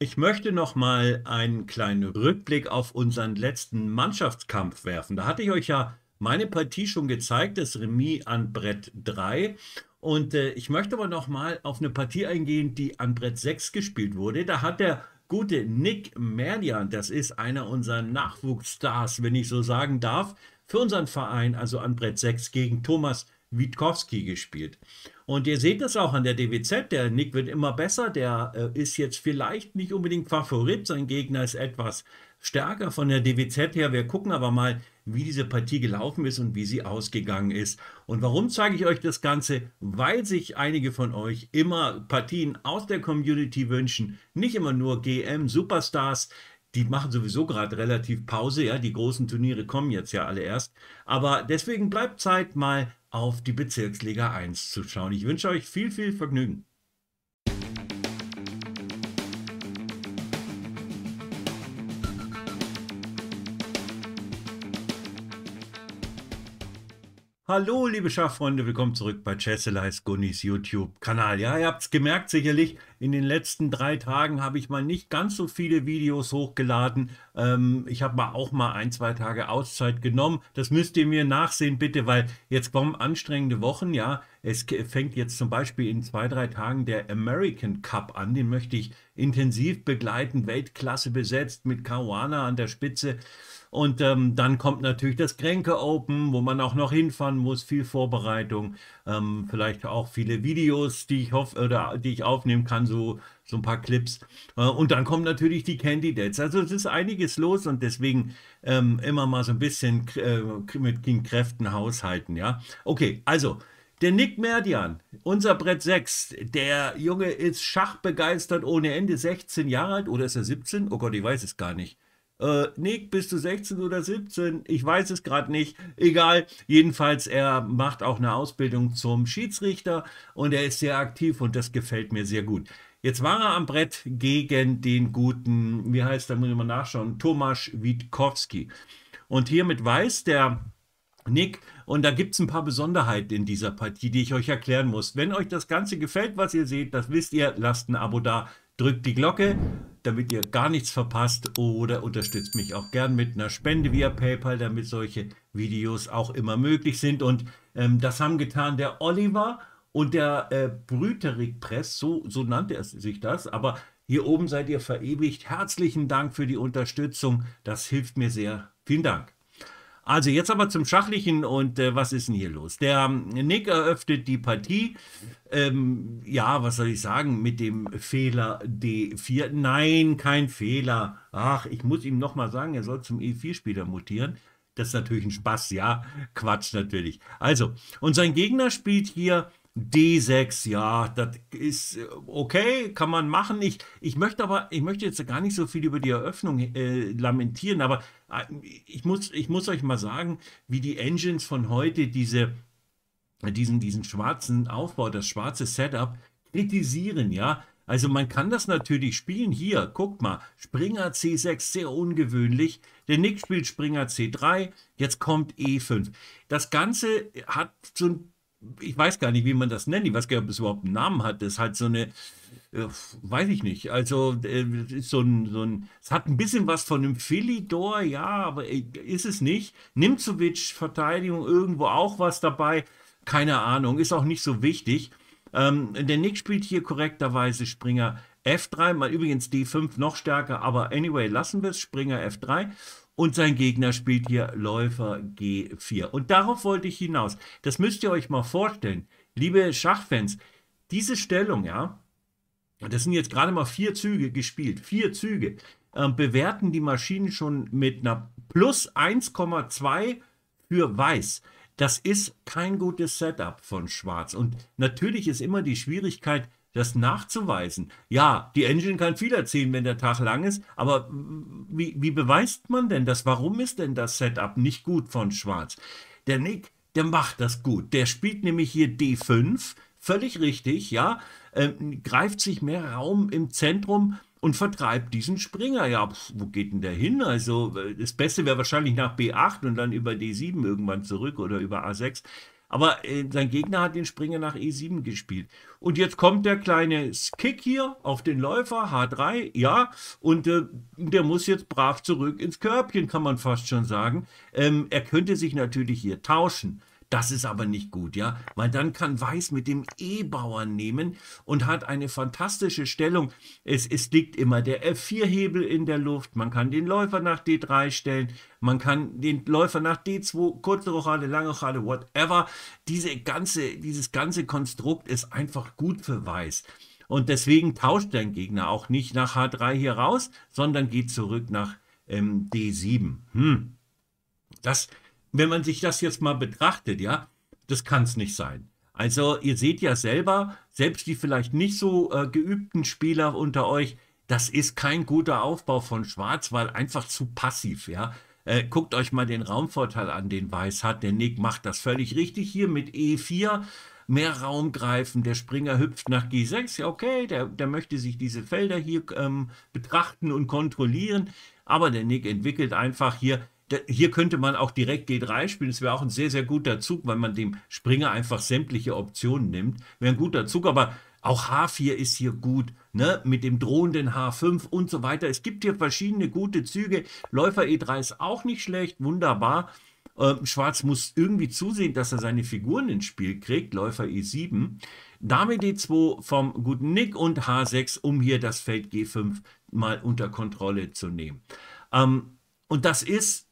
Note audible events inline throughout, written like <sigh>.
Ich möchte noch mal einen kleinen Rückblick auf unseren letzten Mannschaftskampf werfen. Da hatte ich euch ja meine Partie schon gezeigt, das Remis an Brett 3. Und äh, ich möchte aber noch mal auf eine Partie eingehen, die an Brett 6 gespielt wurde. Da hat der gute Nick Merlian, das ist einer unserer Nachwuchsstars, wenn ich so sagen darf, für unseren Verein, also an Brett 6 gegen Thomas Witkowski gespielt. Und ihr seht das auch an der DWZ, der Nick wird immer besser, der äh, ist jetzt vielleicht nicht unbedingt Favorit, sein Gegner ist etwas stärker von der DWZ her. Wir gucken aber mal, wie diese Partie gelaufen ist und wie sie ausgegangen ist. Und warum zeige ich euch das Ganze? Weil sich einige von euch immer Partien aus der Community wünschen, nicht immer nur GM, Superstars, die machen sowieso gerade relativ Pause, ja, die großen Turniere kommen jetzt ja alle erst. Aber deswegen bleibt Zeit, mal auf die Bezirksliga 1 zu schauen. Ich wünsche euch viel, viel Vergnügen. Hallo, liebe Schachfreunde, willkommen zurück bei Chesselize Gunnis YouTube-Kanal. Ja, ihr habt es gemerkt sicherlich, in den letzten drei Tagen habe ich mal nicht ganz so viele Videos hochgeladen. Ähm, ich habe mal auch mal ein, zwei Tage Auszeit genommen. Das müsst ihr mir nachsehen, bitte, weil jetzt kommen anstrengende Wochen, ja. Es fängt jetzt zum Beispiel in zwei, drei Tagen der American Cup an. Den möchte ich intensiv begleiten, Weltklasse besetzt mit Caruana an der Spitze. Und ähm, dann kommt natürlich das Kränke Open, wo man auch noch hinfahren muss, viel Vorbereitung, ähm, vielleicht auch viele Videos, die ich hoffe oder die ich aufnehmen kann, so so ein paar Clips. Äh, und dann kommen natürlich die Candidates. Also es ist einiges los und deswegen ähm, immer mal so ein bisschen äh, mit den Kräften haushalten, ja. Okay, also der Nick Merdian, unser Brett 6, der Junge ist schachbegeistert ohne Ende, 16 Jahre alt oder ist er 17? Oh Gott, ich weiß es gar nicht äh, Nick, bist du 16 oder 17? Ich weiß es gerade nicht. Egal. Jedenfalls, er macht auch eine Ausbildung zum Schiedsrichter und er ist sehr aktiv und das gefällt mir sehr gut. Jetzt war er am Brett gegen den guten, wie heißt, da muss ich mal nachschauen, Tomasz Witkowski. Und hiermit weiß der Nick, und da gibt es ein paar Besonderheiten in dieser Partie, die ich euch erklären muss. Wenn euch das Ganze gefällt, was ihr seht, das wisst ihr, lasst ein Abo da drückt die Glocke, damit ihr gar nichts verpasst oder unterstützt mich auch gern mit einer Spende via PayPal, damit solche Videos auch immer möglich sind. Und ähm, das haben getan der Oliver und der äh, Brüterig Press, so, so nannte er sich das. Aber hier oben seid ihr verewigt. Herzlichen Dank für die Unterstützung. Das hilft mir sehr. Vielen Dank. Also jetzt aber zum Schachlichen und äh, was ist denn hier los? Der ähm, Nick eröffnet die Partie. Ähm, ja, was soll ich sagen mit dem Fehler D4? Nein, kein Fehler. Ach, ich muss ihm nochmal sagen, er soll zum E4-Spieler mutieren. Das ist natürlich ein Spaß, ja. Quatsch natürlich. Also, und sein Gegner spielt hier D6, ja, das ist äh, okay, kann man machen. Ich, ich möchte aber, ich möchte jetzt gar nicht so viel über die Eröffnung äh, lamentieren, aber äh, ich, muss, ich muss euch mal sagen, wie die Engines von heute diese, äh, diesen, diesen schwarzen Aufbau, das schwarze Setup kritisieren, ja. Also man kann das natürlich spielen. Hier, guckt mal, Springer C6, sehr ungewöhnlich. Der Nick spielt Springer C3, jetzt kommt E5. Das Ganze hat so ein ich weiß gar nicht, wie man das nennt. Ich weiß gar nicht, ob es überhaupt einen Namen hat. Das ist halt so eine, äh, weiß ich nicht. Also, äh, ist so ein, so ein, es hat ein bisschen was von einem Philidor, ja, aber äh, ist es nicht. Nimzovic, Verteidigung, irgendwo auch was dabei. Keine Ahnung, ist auch nicht so wichtig. Ähm, der Nick spielt hier korrekterweise Springer F3, mal übrigens D5 noch stärker, aber anyway, lassen wir es, Springer F3 und sein Gegner spielt hier Läufer G4. Und darauf wollte ich hinaus. Das müsst ihr euch mal vorstellen, liebe Schachfans. Diese Stellung, ja, das sind jetzt gerade mal vier Züge gespielt, vier Züge, äh, bewerten die Maschinen schon mit einer plus 1,2 für Weiß. Das ist kein gutes Setup von Schwarz. Und natürlich ist immer die Schwierigkeit, das nachzuweisen. Ja, die Engine kann viel erzählen, wenn der Tag lang ist, aber wie, wie beweist man denn das? Warum ist denn das Setup nicht gut von Schwarz? Der Nick, der macht das gut. Der spielt nämlich hier D5, völlig richtig, ja, ähm, greift sich mehr Raum im Zentrum und vertreibt diesen Springer. Ja, pf, wo geht denn der hin? Also äh, das Beste wäre wahrscheinlich nach B8 und dann über D7 irgendwann zurück oder über A6. Aber äh, sein Gegner hat den Springer nach E7 gespielt. Und jetzt kommt der kleine Kick hier auf den Läufer, H3, ja. Und äh, der muss jetzt brav zurück ins Körbchen, kann man fast schon sagen. Ähm, er könnte sich natürlich hier tauschen. Das ist aber nicht gut, ja, weil dann kann Weiß mit dem e bauern nehmen und hat eine fantastische Stellung. Es, es liegt immer der F4-Hebel in der Luft. Man kann den Läufer nach D3 stellen. Man kann den Läufer nach D2, kurze Rochade, lange Rochade, whatever. Diese ganze, dieses ganze Konstrukt ist einfach gut für Weiß. Und deswegen tauscht dein Gegner auch nicht nach H3 hier raus, sondern geht zurück nach ähm, D7. Hm. Das, wenn man sich das jetzt mal betrachtet, ja, das kann es nicht sein. Also ihr seht ja selber, selbst die vielleicht nicht so äh, geübten Spieler unter euch, das ist kein guter Aufbau von Schwarz, weil einfach zu passiv, ja. Äh, guckt euch mal den Raumvorteil an, den Weiß hat. Der Nick macht das völlig richtig hier mit E4. Mehr Raum greifen, der Springer hüpft nach G6, ja okay, der, der möchte sich diese Felder hier ähm, betrachten und kontrollieren, aber der Nick entwickelt einfach hier, hier könnte man auch direkt G3 spielen. Es wäre auch ein sehr, sehr guter Zug, weil man dem Springer einfach sämtliche Optionen nimmt. Wäre ein guter Zug, aber auch H4 ist hier gut, ne? mit dem drohenden H5 und so weiter. Es gibt hier verschiedene gute Züge. Läufer E3 ist auch nicht schlecht, wunderbar. Ähm, Schwarz muss irgendwie zusehen, dass er seine Figuren ins Spiel kriegt. Läufer E7. Dame D2 vom guten Nick und H6, um hier das Feld G5 mal unter Kontrolle zu nehmen. Ähm, und das ist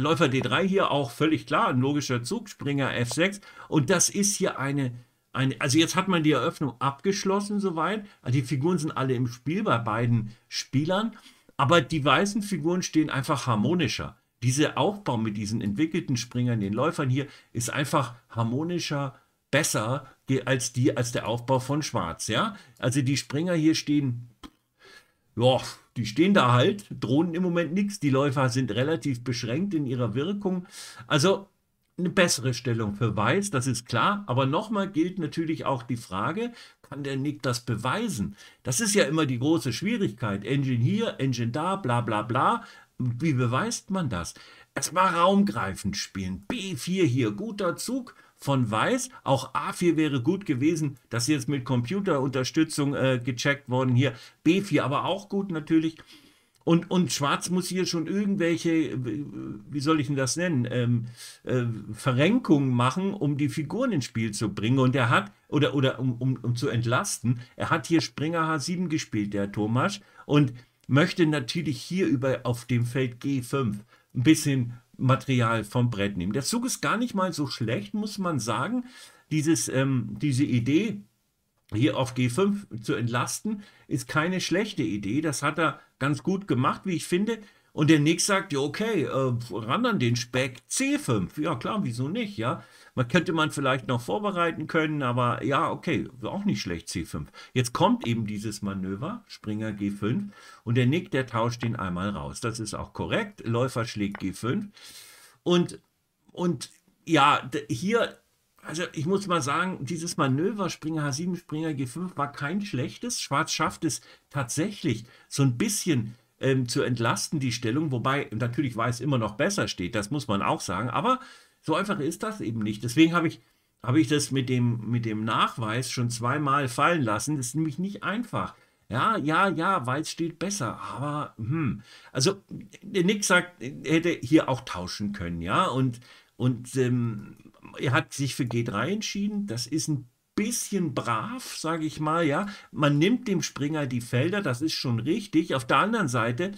Läufer D3 hier auch völlig klar, ein logischer Zug, Springer F6. Und das ist hier eine, eine also jetzt hat man die Eröffnung abgeschlossen soweit. Also die Figuren sind alle im Spiel bei beiden Spielern, aber die weißen Figuren stehen einfach harmonischer. Dieser Aufbau mit diesen entwickelten Springern, den Läufern hier, ist einfach harmonischer, besser als, die, als der Aufbau von Schwarz. Ja? Also die Springer hier stehen, ja, die stehen da halt, drohen im Moment nichts, die Läufer sind relativ beschränkt in ihrer Wirkung. Also eine bessere Stellung für Weiß, das ist klar. Aber nochmal gilt natürlich auch die Frage, kann der Nick das beweisen? Das ist ja immer die große Schwierigkeit. Engine hier, Engine da, bla bla bla. Wie beweist man das? Erstmal raumgreifend spielen. B4 hier, guter Zug von weiß. Auch A4 wäre gut gewesen, das ist jetzt mit Computerunterstützung äh, gecheckt worden hier. B4 aber auch gut natürlich. Und, und Schwarz muss hier schon irgendwelche, äh, wie soll ich denn das nennen, ähm, äh, Verrenkungen machen, um die Figuren ins Spiel zu bringen. Und er hat, oder, oder um, um, um zu entlasten, er hat hier Springer H7 gespielt, der Thomas, und möchte natürlich hier über auf dem Feld G5 ein bisschen Material vom Brett nehmen. Der Zug ist gar nicht mal so schlecht, muss man sagen. Dieses, ähm, diese Idee, hier auf G5 zu entlasten, ist keine schlechte Idee. Das hat er ganz gut gemacht, wie ich finde. Und der Nick sagt, ja, okay, äh, ran an den Speck, C5. Ja, klar, wieso nicht, ja? Man könnte man vielleicht noch vorbereiten können, aber ja, okay, auch nicht schlecht, C5. Jetzt kommt eben dieses Manöver, Springer G5, und der Nick, der tauscht den einmal raus. Das ist auch korrekt. Läufer schlägt G5. Und, und ja, hier, also ich muss mal sagen, dieses Manöver Springer H7, Springer G5 war kein schlechtes. Schwarz schafft es tatsächlich so ein bisschen ähm, zu entlasten, die Stellung, wobei natürlich Weiß immer noch besser steht, das muss man auch sagen, aber so einfach ist das eben nicht. Deswegen habe ich, hab ich das mit dem, mit dem Nachweis schon zweimal fallen lassen, das ist nämlich nicht einfach. Ja, ja, ja, Weiß steht besser, aber hm. Also Nick sagt, er hätte hier auch tauschen können, ja, und, und ähm, er hat sich für G3 entschieden. Das ist ein bisschen brav, sage ich mal, ja. Man nimmt dem Springer die Felder, das ist schon richtig. Auf der anderen Seite,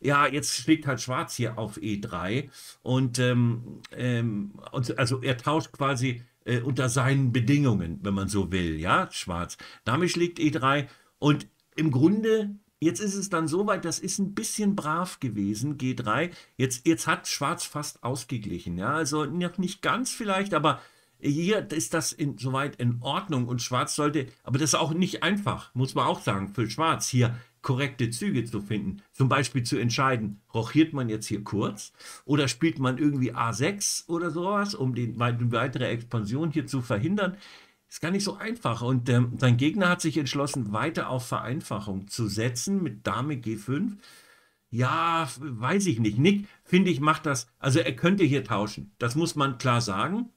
ja, jetzt schlägt halt Schwarz hier auf E3 und, ähm, ähm, und also er tauscht quasi äh, unter seinen Bedingungen, wenn man so will, ja, Schwarz. Damit schlägt E3 und im Grunde Jetzt ist es dann soweit, das ist ein bisschen brav gewesen, G3. Jetzt, jetzt hat Schwarz fast ausgeglichen. Ja, also noch nicht ganz vielleicht, aber hier ist das soweit in Ordnung und Schwarz sollte, aber das ist auch nicht einfach, muss man auch sagen, für Schwarz hier korrekte Züge zu finden. Zum Beispiel zu entscheiden, rochiert man jetzt hier kurz oder spielt man irgendwie A6 oder sowas, um die weitere Expansion hier zu verhindern. Ist gar nicht so einfach. Und ähm, sein Gegner hat sich entschlossen, weiter auf Vereinfachung zu setzen mit Dame G5. Ja, weiß ich nicht. Nick, finde ich, macht das. Also er könnte hier tauschen. Das muss man klar sagen.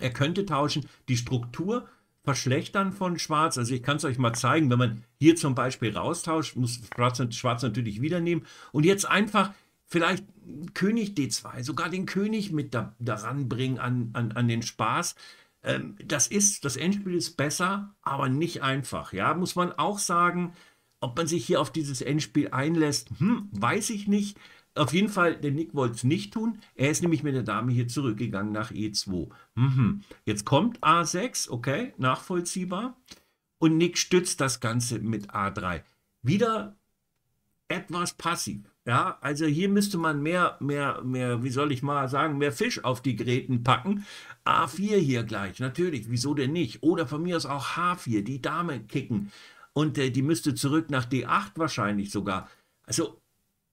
Er könnte tauschen, die Struktur verschlechtern von Schwarz. Also ich kann es euch mal zeigen, wenn man hier zum Beispiel raustauscht, muss Schwarz, Schwarz natürlich wieder nehmen. Und jetzt einfach vielleicht König D2, sogar den König mit da, daran bringen an, an, an den Spaß. Ähm, das ist, das Endspiel ist besser, aber nicht einfach. Ja, muss man auch sagen, ob man sich hier auf dieses Endspiel einlässt, hm, weiß ich nicht auf jeden Fall, der Nick wollte es nicht tun. Er ist nämlich mit der Dame hier zurückgegangen nach E2. Mhm. Jetzt kommt A6, okay, nachvollziehbar. Und Nick stützt das Ganze mit A3. Wieder etwas passiv. Ja, also hier müsste man mehr, mehr, mehr, wie soll ich mal sagen, mehr Fisch auf die Gräten packen. A4 hier gleich, natürlich, wieso denn nicht? Oder von mir aus auch H4, die Dame kicken. Und äh, die müsste zurück nach D8 wahrscheinlich sogar. Also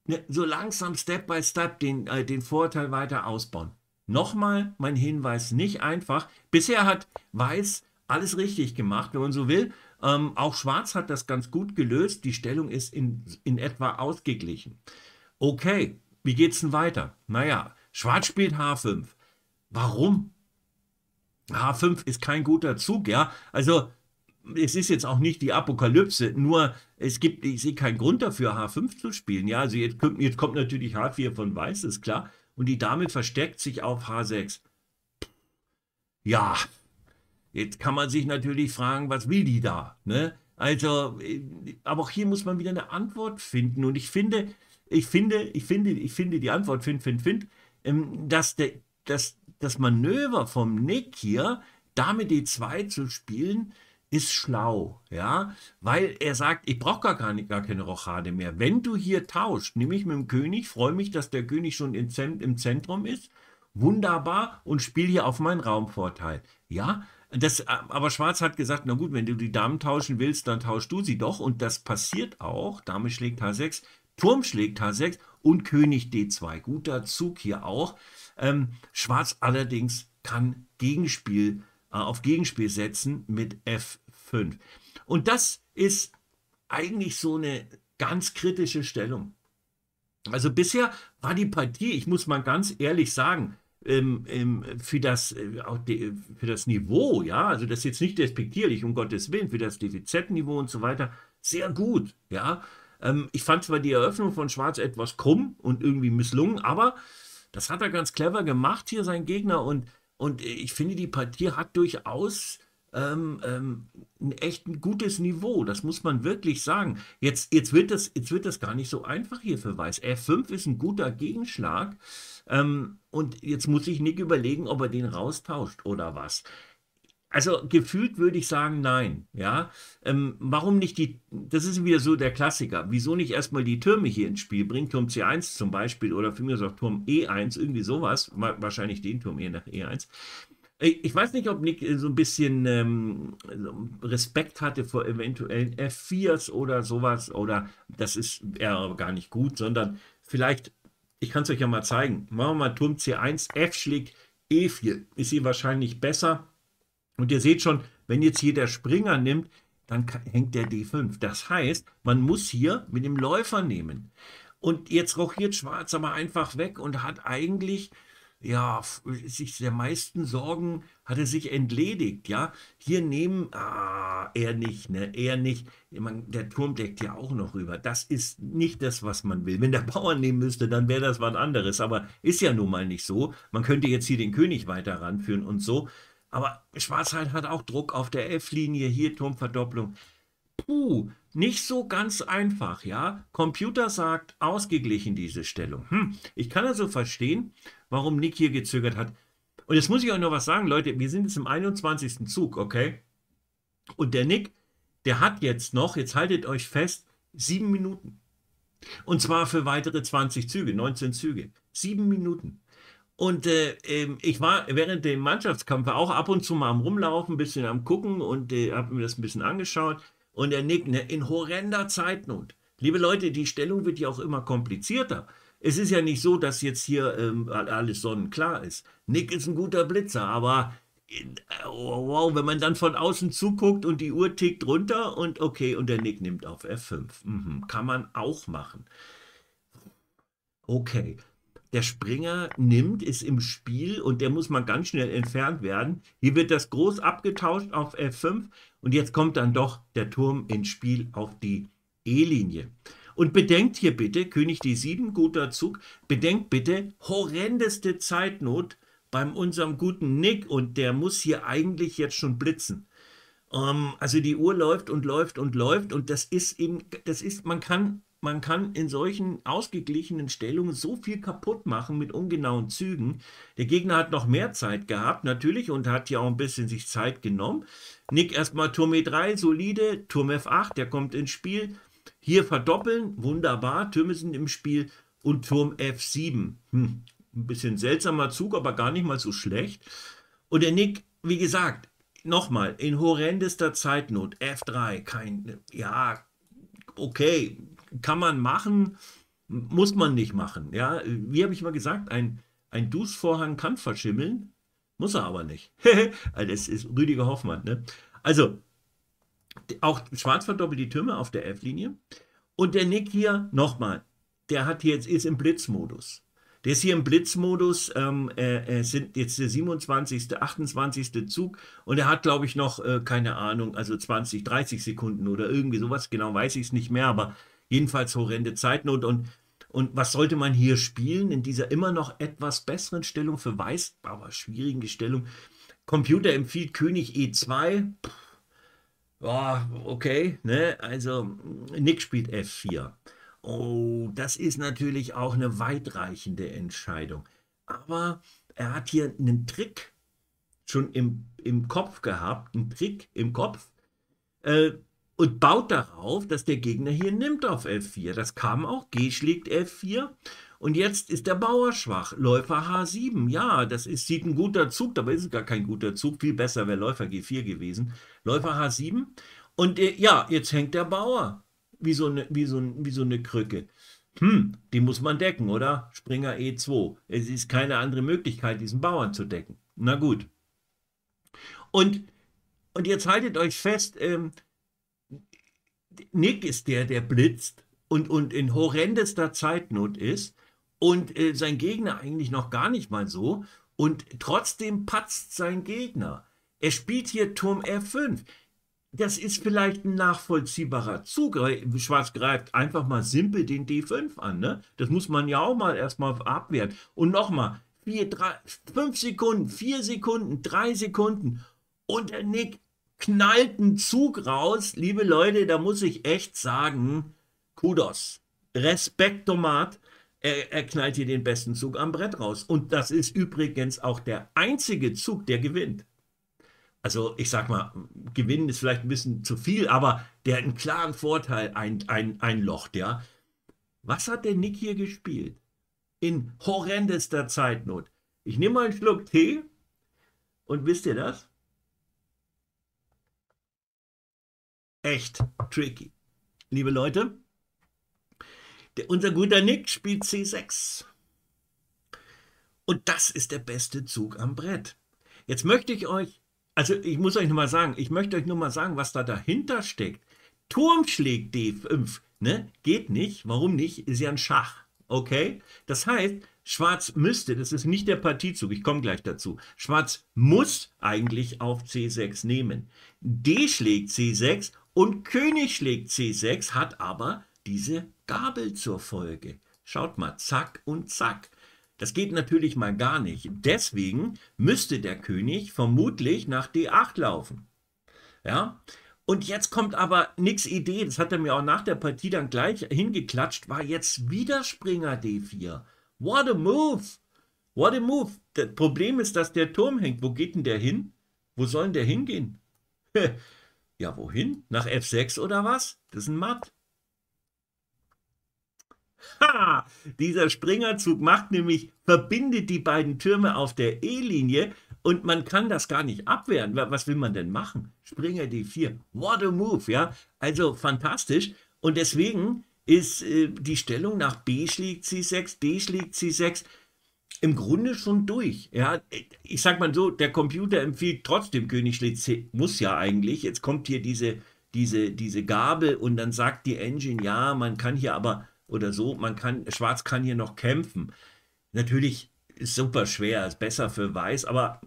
Ne, so langsam Step by Step den, äh, den Vorteil weiter ausbauen. Nochmal mein Hinweis, nicht einfach. Bisher hat Weiß alles richtig gemacht, wenn man so will. Ähm, auch Schwarz hat das ganz gut gelöst. Die Stellung ist in, in etwa ausgeglichen. Okay, wie geht's denn weiter? Naja, Schwarz spielt H5. Warum? H5 ist kein guter Zug, ja. Also es ist jetzt auch nicht die Apokalypse, nur es gibt, ich sehe keinen Grund dafür, H5 zu spielen. Ja, also jetzt kommt, jetzt kommt natürlich H4 von Weiß, ist klar. Und die Dame versteckt sich auf H6. Ja, jetzt kann man sich natürlich fragen, was will die da? Ne? Also, äh, aber auch hier muss man wieder eine Antwort finden. Und ich finde, ich finde, ich finde, ich finde die Antwort, find, find, find, ähm, dass, der, dass das Manöver vom Nick hier, Dame D2 zu spielen, ist schlau, ja, weil er sagt, ich brauche gar, keine, gar keine Rochade mehr. Wenn du hier tauscht, nehme ich mit dem König, freue mich, dass der König schon im Zentrum ist, wunderbar und spiele hier auf meinen Raumvorteil, ja. Das, äh, aber Schwarz hat gesagt, na gut, wenn du die Damen tauschen willst, dann tauschst du sie doch und das passiert auch. Dame schlägt H6, Turm schlägt H6 und König D2. Guter Zug hier auch. Ähm, Schwarz allerdings kann Gegenspiel äh, auf Gegenspiel setzen mit F5. Und das ist eigentlich so eine ganz kritische Stellung. Also bisher war die Partie, ich muss mal ganz ehrlich sagen, ähm, ähm, für, das, äh, für das Niveau, ja, also das ist jetzt nicht despektierlich, um Gottes Willen, für das DWZ-Niveau und so weiter, sehr gut, ja. Ähm, ich fand zwar die Eröffnung von Schwarz etwas krumm und irgendwie misslungen, aber das hat er ganz clever gemacht, hier sein Gegner, und und ich finde, die Partie hat durchaus ähm, ähm, ein echt ein gutes Niveau. Das muss man wirklich sagen. Jetzt, jetzt, wird das, jetzt wird das gar nicht so einfach hier für Weiß. R5 ist ein guter Gegenschlag. Ähm, und jetzt muss ich Nick überlegen, ob er den raustauscht oder was also gefühlt würde ich sagen, nein. Ja, ähm, warum nicht die, das ist wieder so der Klassiker, wieso nicht erstmal die Türme hier ins Spiel bringen, Turm C1 zum Beispiel oder für mich auch Turm E1, irgendwie sowas, wahrscheinlich den Turm E nach E1. Ich weiß nicht, ob Nick äh, so ein bisschen ähm, Respekt hatte vor eventuellen F4s oder sowas, oder das ist eher gar nicht gut, sondern vielleicht, ich kann es euch ja mal zeigen, machen wir mal Turm C1, F schlägt E4, ist hier wahrscheinlich besser und ihr seht schon, wenn jetzt hier der Springer nimmt, dann hängt der D5. Das heißt, man muss hier mit dem Läufer nehmen. Und jetzt rochiert Schwarz aber einfach weg und hat eigentlich, ja, sich der meisten Sorgen hat er sich entledigt, ja. Hier nehmen, ah, er nicht, ne, er nicht. Man, der Turm deckt ja auch noch rüber. Das ist nicht das, was man will. Wenn der Bauer nehmen müsste, dann wäre das was anderes. Aber ist ja nun mal nicht so. Man könnte jetzt hier den König weiter ranführen und so. Aber Schwarzheit hat auch Druck auf der F-Linie, hier Turmverdopplung. Puh, nicht so ganz einfach, ja. Computer sagt ausgeglichen diese Stellung. Hm, ich kann also verstehen, warum Nick hier gezögert hat. Und jetzt muss ich euch noch was sagen, Leute. Wir sind jetzt im 21. Zug, okay? Und der Nick, der hat jetzt noch, jetzt haltet euch fest, sieben Minuten. Und zwar für weitere 20 Züge, 19 Züge. Sieben Minuten. Und äh, ähm, ich war während dem Mannschaftskampf auch ab und zu mal am Rumlaufen, ein bisschen am Gucken und äh, habe mir das ein bisschen angeschaut. Und er nickt, ne, in horrender Zeitnot. Liebe Leute, die Stellung wird ja auch immer komplizierter. Es ist ja nicht so, dass jetzt hier ähm, alles sonnenklar ist. Nick ist ein guter Blitzer, aber äh, oh, wow, wenn man dann von außen zuguckt und die Uhr tickt runter und okay, und der Nick nimmt auf F5. Mhm, kann man auch machen. Okay, der Springer nimmt, ist im Spiel und der muss mal ganz schnell entfernt werden. Hier wird das groß abgetauscht auf F5 und jetzt kommt dann doch der Turm ins Spiel auf die E-Linie. Und bedenkt hier bitte, König D7, guter Zug, bedenkt bitte horrendeste Zeitnot beim unserem guten Nick und der muss hier eigentlich jetzt schon blitzen. Um, ähm, also die Uhr läuft und läuft und läuft und das ist eben, das ist, man kann man kann in solchen ausgeglichenen Stellungen so viel kaputt machen mit ungenauen Zügen. Der Gegner hat noch mehr Zeit gehabt, natürlich, und hat ja auch ein bisschen sich Zeit genommen. Nick erstmal Turm E3, solide, Turm F8, der kommt ins Spiel. Hier verdoppeln, wunderbar, Türme sind im Spiel und Turm F7. Hm, ein bisschen seltsamer Zug, aber gar nicht mal so schlecht. Und der Nick, wie gesagt, nochmal, in horrendester Zeitnot, F3, kein, ja, okay, kann man machen, muss man nicht machen. Ja, wie habe ich mal gesagt, ein, ein Duschvorhang kann verschimmeln, muss er aber nicht. <laughs> Also, das ist Rüdiger Hoffmann. Ne? Also, auch schwarz verdoppelt die Türme auf der F-Linie. Und der Nick hier, nochmal, der hat jetzt, ist im Blitzmodus. Der ist hier im Blitzmodus, ähm, äh, äh sind jetzt der 27., 28. Zug und er hat, glaube ich, noch, äh, keine Ahnung, also 20, 30 Sekunden oder irgendwie sowas, genau weiß ich es nicht mehr, aber Jedenfalls horrende Zeitnot und und was sollte man hier spielen in dieser immer noch etwas besseren Stellung für Weiß, aber schwierigen Stellung? Computer empfiehlt König E2. oh, ah, okay, ne? Also Nick spielt F4. Oh, das ist natürlich auch eine weitreichende Entscheidung. Aber er hat hier einen Trick schon im, im Kopf gehabt, einen Trick im Kopf, äh, und baut darauf, dass der Gegner hier nimmt auf F4. Das kam auch. G schlägt F4. Und jetzt ist der Bauer schwach. Läufer H7. Ja, das ist, sieht ein guter Zug. Dabei ist es gar kein guter Zug. Viel besser wäre Läufer G4 gewesen. Läufer H7. Und äh, ja, jetzt hängt der Bauer. Wie so eine, wie so, wie so eine Krücke. Hm, die muss man decken, oder? Springer E2. Es ist keine andere Möglichkeit, diesen Bauern zu decken. Na gut. Und, und jetzt haltet euch fest, ähm, Nick ist der, der blitzt und, und in horrendester Zeitnot ist und äh, sein Gegner eigentlich noch gar nicht mal so und trotzdem patzt sein Gegner. Er spielt hier Turm F5. Das ist vielleicht ein nachvollziehbarer Zug. Schwarz greift einfach mal simpel den D5 an. Ne? Das muss man ja auch mal erstmal abwehren. Und nochmal, 5 Sekunden, 4 Sekunden, 3 Sekunden. Und der äh, Nick knallt einen Zug raus. Liebe Leute, da muss ich echt sagen, Kudos. Respekt, Tomat. Er, er, knallt hier den besten Zug am Brett raus. Und das ist übrigens auch der einzige Zug, der gewinnt. Also ich sag mal, gewinnen ist vielleicht ein bisschen zu viel, aber der hat einen klaren Vorteil, ein, ein, ein Loch, ja. Was hat der Nick hier gespielt? In horrendester Zeitnot. Ich nehme mal einen Schluck Tee und wisst ihr das? echt tricky. Liebe Leute, der, unser guter Nick spielt C6. Und das ist der beste Zug am Brett. Jetzt möchte ich euch, also ich muss euch nur mal sagen, ich möchte euch nur mal sagen, was da dahinter steckt. Turm schlägt D5, ne? Geht nicht. Warum nicht? Ist ja ein Schach. Okay? Das heißt, Schwarz müsste, das ist nicht der Partiezug, ich komme gleich dazu. Schwarz muss eigentlich auf C6 nehmen. D schlägt C6 und König schlägt C6, hat aber diese Gabel zur Folge. Schaut mal, zack und zack. Das geht natürlich mal gar nicht. Deswegen müsste der König vermutlich nach D8 laufen. Ja, und jetzt kommt aber nix Idee, das hat er mir auch nach der Partie dann gleich hingeklatscht, war jetzt wieder Springer D4. What a move! What a move! Das Problem ist, dass der Turm hängt. Wo geht denn der hin? Wo sollen der hingehen? <laughs> Ja, wohin? Nach F6 oder was? Das ist ein Matt. Ha! Dieser Springerzug macht nämlich, verbindet die beiden Türme auf der E-Linie und man kann das gar nicht abwehren. Was will man denn machen? Springer D4. What a move, ja? Also fantastisch. Und deswegen ist äh, die Stellung nach B schlägt C6, D schlägt C6 im Grunde schon durch. Ja, ich sag mal so, der Computer empfiehlt trotzdem König Königsschlitz, muss ja eigentlich. Jetzt kommt hier diese, diese, diese Gabel und dann sagt die Engine, ja, man kann hier aber oder so, man kann, Schwarz kann hier noch kämpfen. Natürlich ist super schwer, ist besser für Weiß, aber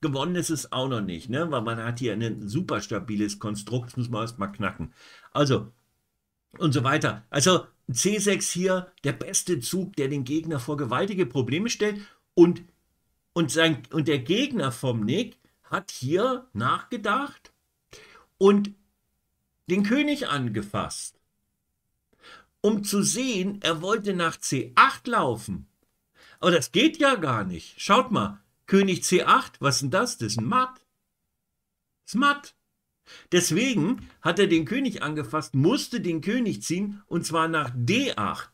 gewonnen ist es auch noch nicht, ne? weil man hat hier ein super stabiles Konstrukt, muss man erst mal knacken. Also, und so weiter. Also, C6 hier der beste Zug, der den Gegner vor gewaltige Probleme stellt. Und, und, sein, und der Gegner vom Nick hat hier nachgedacht und den König angefasst, um zu sehen, er wollte nach C8 laufen. Aber das geht ja gar nicht. Schaut mal, König C8, was ist denn das? Das ist ein Matt. Das ist Matt. Deswegen hat er den König angefasst, musste den König ziehen und zwar nach D8.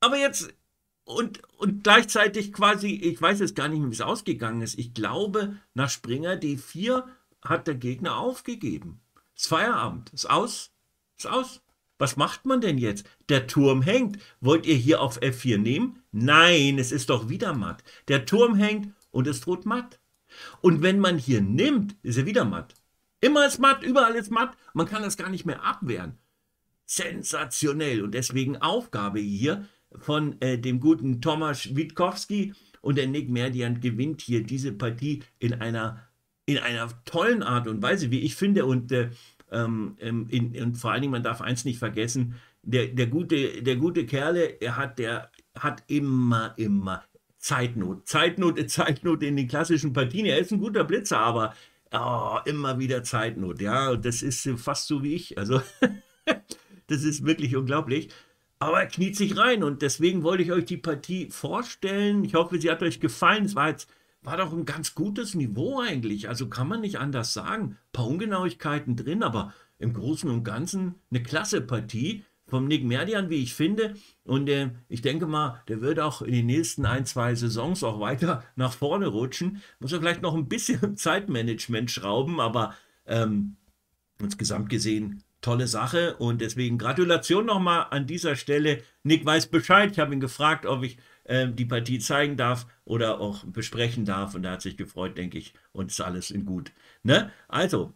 Aber jetzt und, und gleichzeitig quasi, ich weiß jetzt gar nicht, mehr, wie es ausgegangen ist. Ich glaube, nach Springer D4 hat der Gegner aufgegeben. Ist Feierabend, ist aus, ist aus. Was macht man denn jetzt? Der Turm hängt. Wollt ihr hier auf F4 nehmen? Nein, es ist doch wieder matt. Der Turm hängt und es droht matt. Und wenn man hier nimmt, ist er wieder matt. Immer ist matt, überall ist matt. Man kann das gar nicht mehr abwehren. Sensationell. Und deswegen Aufgabe hier von äh, dem guten Tomasz Witkowski. Und der Nick Merdian gewinnt hier diese Partie in einer, in einer tollen Art und Weise, wie ich finde. Und, äh, ähm, ähm in, in, vor allen Dingen, man darf eins nicht vergessen, der, der, gute, der gute Kerle, er hat, der hat immer, immer, Zeitnot. Zeitnot, Zeitnot in den klassischen Partien. Er ist ein guter Blitzer, aber oh, immer wieder Zeitnot. Ja, das ist fast so wie ich. Also, <laughs> das ist wirklich unglaublich. Aber er kniet sich rein und deswegen wollte ich euch die Partie vorstellen. Ich hoffe, sie hat euch gefallen. Es war jetzt war doch ein ganz gutes Niveau eigentlich. Also kann man nicht anders sagen. Ein paar Ungenauigkeiten drin, aber im Großen und Ganzen eine klasse Partie vom Nick Merdian, wie ich finde. Und äh, ich denke mal, der wird auch in den nächsten ein, zwei Saisons auch weiter <laughs> nach vorne rutschen. Muss er vielleicht noch ein bisschen <laughs> Zeitmanagement schrauben, aber ähm, insgesamt gesehen tolle Sache. Und deswegen Gratulation nochmal an dieser Stelle. Nick weiß Bescheid. Ich habe ihn gefragt, ob ich äh, die Partie zeigen darf oder auch besprechen darf. Und er hat sich gefreut, denke ich. Und ist alles in gut. Ne? Also,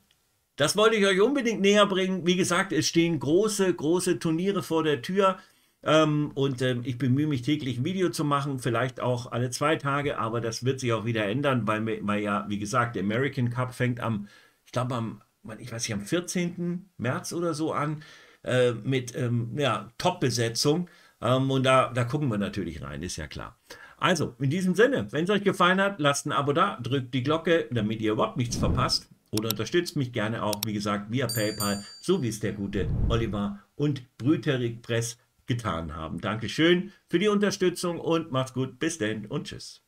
das wollte ich euch unbedingt näher bringen. Wie gesagt, es stehen große, große Turniere vor der Tür. Ähm, und äh, ich bemühe mich täglich ein Video zu machen, vielleicht auch alle zwei Tage, aber das wird sich auch wieder ändern, weil, weil ja, wie gesagt, der American Cup fängt am, ich glaube, am, ich weiß nicht, am 14. März oder so an äh, mit ähm, ja, Top-Besetzung. Ähm, und da, da gucken wir natürlich rein, ist ja klar. Also, in diesem Sinne, wenn es euch gefallen hat, lasst ein Abo da, drückt die Glocke, damit ihr überhaupt nichts verpasst oder unterstützt mich gerne auch, wie gesagt, via PayPal, so wie es der gute Oliver und Brüterik Press getan haben. Dankeschön für die Unterstützung und macht's gut. Bis denn und tschüss.